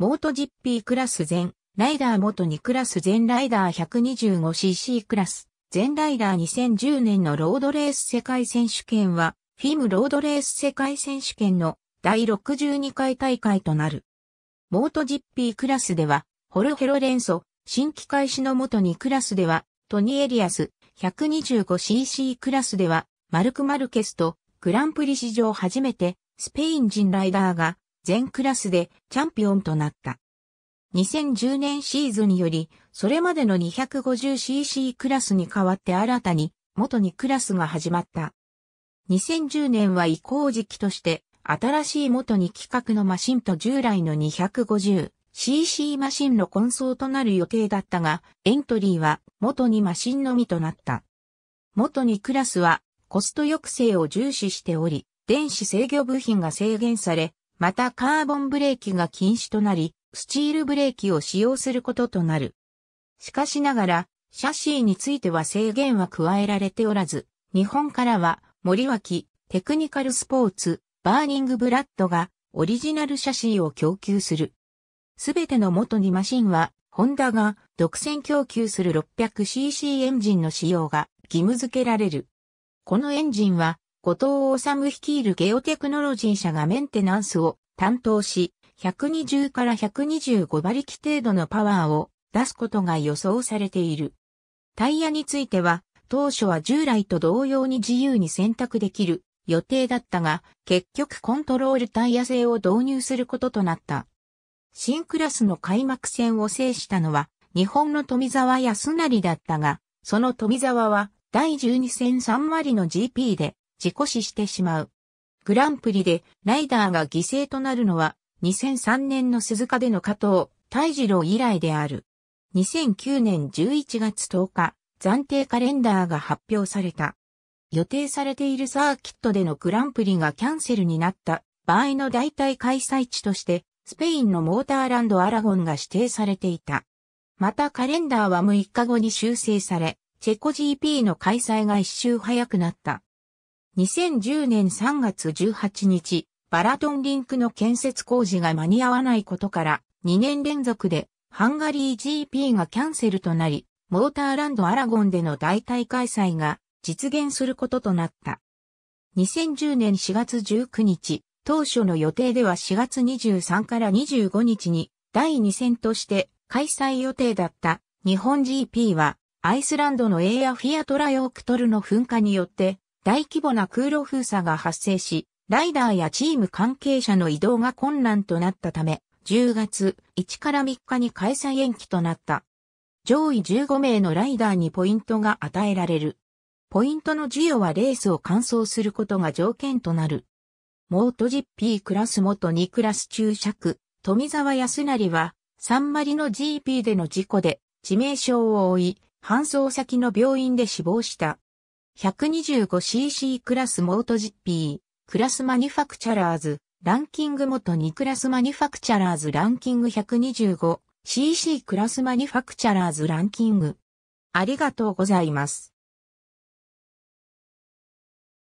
モートジッピークラス全、ライダー元2クラス全ライダー 125cc クラス、全ライダー2010年のロードレース世界選手権は、フィムロードレース世界選手権の第62回大会となる。モートジッピークラスでは、ホルヘロレンソ、新規開始の元にクラスでは、トニエリアス、125cc クラスでは、マルク・マルケスと、グランプリ史上初めて、スペイン人ライダーが、全クラスでチャンピオンとなった。2010年シーズンにより、それまでの 250cc クラスに代わって新たに元2クラスが始まった。2010年は移行時期として、新しい元2規格のマシンと従来の 250cc マシンの混走となる予定だったが、エントリーは元2マシンのみとなった。元2クラスはコスト抑制を重視しており、電子制御部品が制限され、またカーボンブレーキが禁止となり、スチールブレーキを使用することとなる。しかしながら、シャシーについては制限は加えられておらず、日本からは森脇、テクニカルスポーツ、バーニングブラッドがオリジナルシャシーを供給する。すべての元にマシンは、ホンダが独占供給する 600cc エンジンの使用が義務付けられる。このエンジンは後藤治率いるゲオテクノロジー社がメンテナンスを担当し、120から125馬力程度のパワーを出すことが予想されている。タイヤについては、当初は従来と同様に自由に選択できる予定だったが、結局コントロールタイヤ制を導入することとなった。新クラスの開幕戦を制したのは、日本の富澤康成だったが、その富澤は第12戦3割の GP で事故死してしまう。グランプリでライダーが犠牲となるのは2003年の鈴鹿での加藤、大二郎以来である。2009年11月10日、暫定カレンダーが発表された。予定されているサーキットでのグランプリがキャンセルになった場合の代替開催地として、スペインのモーターランドアラゴンが指定されていた。またカレンダーは6日後に修正され、チェコ GP の開催が一周早くなった。2010年3月18日、バラトンリンクの建設工事が間に合わないことから2年連続でハンガリー GP がキャンセルとなり、モーターランドアラゴンでの代替開催が実現することとなった。2010年4月19日、当初の予定では4月23から25日に第2戦として開催予定だった日本 GP はアイスランドのエイアフィアトラヨークトルの噴火によって大規模な空路封鎖が発生し、ライダーやチーム関係者の移動が困難となったため、10月1から3日に開催延期となった。上位15名のライダーにポイントが与えられる。ポイントの授与はレースを完走することが条件となる。モート GP クラス元2クラス注釈、富沢康成は、サンマリの GP での事故で致命傷を負い、搬送先の病院で死亡した。125cc クラスモートジッピー、クラスマニファクチャラーズ、ランキング元2クラスマニファクチャラーズランキング 125cc クラスマニファクチャラーズランキング。ありがとうございます。